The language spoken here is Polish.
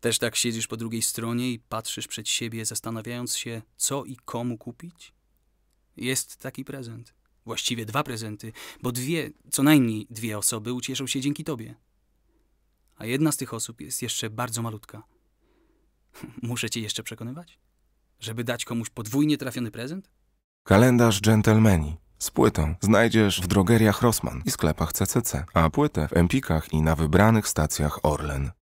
Też tak siedzisz po drugiej stronie i patrzysz przed siebie, zastanawiając się, co i komu kupić? Jest taki prezent. Właściwie dwa prezenty, bo dwie, co najmniej dwie osoby ucieszą się dzięki tobie. A jedna z tych osób jest jeszcze bardzo malutka. Muszę cię jeszcze przekonywać? Żeby dać komuś podwójnie trafiony prezent? Kalendarz dżentelmeni. Z płytą znajdziesz w drogeriach Rossmann i sklepach CCC, a płytę w Empikach i na wybranych stacjach Orlen.